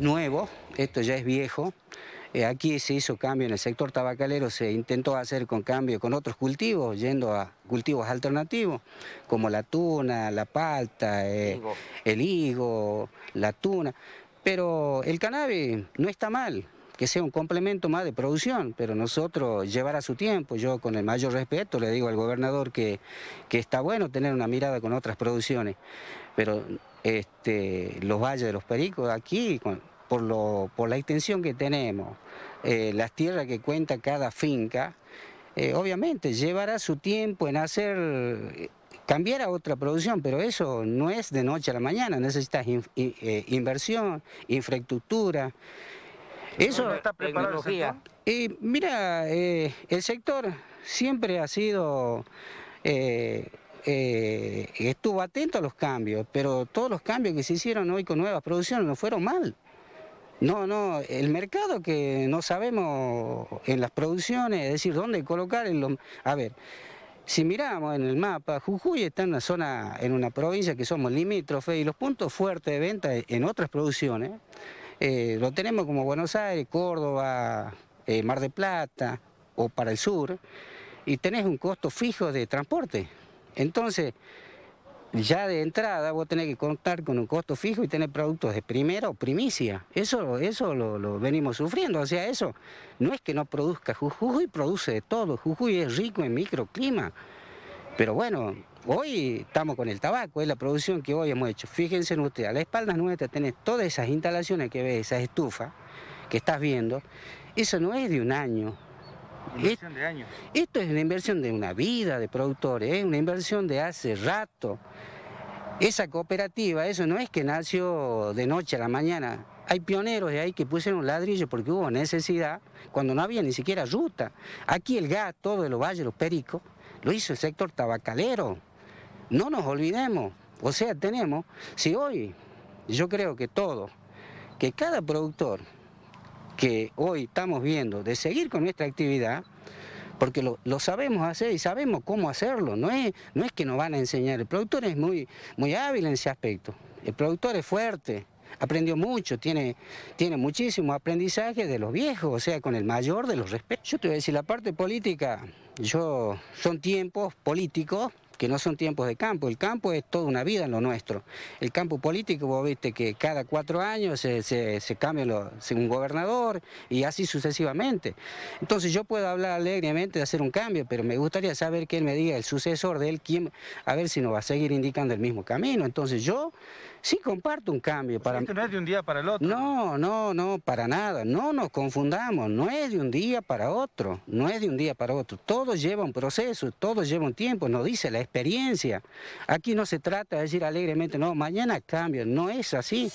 nuevo, esto ya es viejo. Eh, aquí se hizo cambio en el sector tabacalero, se intentó hacer con cambio con otros cultivos, yendo a cultivos alternativos, como la tuna, la palta, eh, el higo, la tuna. Pero el cannabis no está mal, que sea un complemento más de producción, pero nosotros llevará su tiempo, yo con el mayor respeto le digo al gobernador que, que está bueno tener una mirada con otras producciones, pero este, los valles de los pericos aquí, con, por, la extensión que tenemos, eh, las tierras que cuenta cada finca, eh, obviamente llevará su tiempo en hacer eh, cambiar a otra producción, pero eso no es de noche a la mañana, necesitas inversión, infraestructura. Eso no está tecnología. mira, el sector siempre ha sido estuvo atento a los cambios, pero todos los cambios que se hicieron hoy con nuevas producciones no fueron mal. No, no, el mercado que no sabemos en las producciones, es decir, dónde colocar. En A ver, si miramos en el mapa, Jujuy está en una zona, en una provincia que somos limítrofe y los puntos fuertes de venta en otras producciones eh, lo tenemos como Buenos Aires, Córdoba, eh, Mar de Plata o para el sur y tenés un costo fijo de transporte. Entonces, ya de entrada vos tenés que contar con un costo fijo y tener productos de primera o primicia. Eso, eso lo, venimos sufriendo. O sea, eso no es que no produzca. Jujuy produce de todo. Jujuy es rico en microclima. Pero bueno, hoy estamos con el tabaco, es la producción que hoy hemos hecho. Fíjense en ustedes, a la espalda nuestra tenés todas esas instalaciones que ves, esas estufas que estás viendo. Eso no es de un año, esto es una inversión de una vida de productores, es ¿eh? una inversión de hace rato. Esa cooperativa, eso no es que nació de noche a la mañana. Hay pioneros de ahí que pusieron ladrillo porque hubo necesidad, cuando no había ni siquiera ruta. Aquí el gas, todo de los valles, los pericos, lo hizo el sector tabacalero. No nos olvidemos. O sea, tenemos, si hoy yo creo que todo, que cada productor que hoy estamos viendo de seguir con nuestra actividad, porque lo, lo, sabemos hacer y sabemos cómo hacerlo, no es, no es que nos van a enseñar, el productor es muy, muy hábil en ese aspecto, el productor es fuerte, aprendió mucho, tiene, tiene muchísimo aprendizaje de los viejos, o sea, con el mayor de los respetos. Yo te voy a decir, la parte política, yo, son tiempos políticos que no son tiempos de campo. El campo es toda una vida en lo nuestro. El campo político, vos viste que cada cuatro años se, cambia un gobernador y así sucesivamente. Entonces yo puedo hablar alegremente de hacer un cambio, pero me gustaría saber quién me diga el sucesor de él, quién, a ver si nos va a seguir indicando el mismo camino. Entonces yo Sí comparto un cambio. Pues para... no es de un día para el otro. No, no, no, para nada. No nos confundamos. No es de un día para otro. No es de un día para otro. Todo lleva un proceso, todo lleva un tiempo. Nos dice la experiencia. Aquí no se trata de decir alegremente, no, mañana cambio. No es así.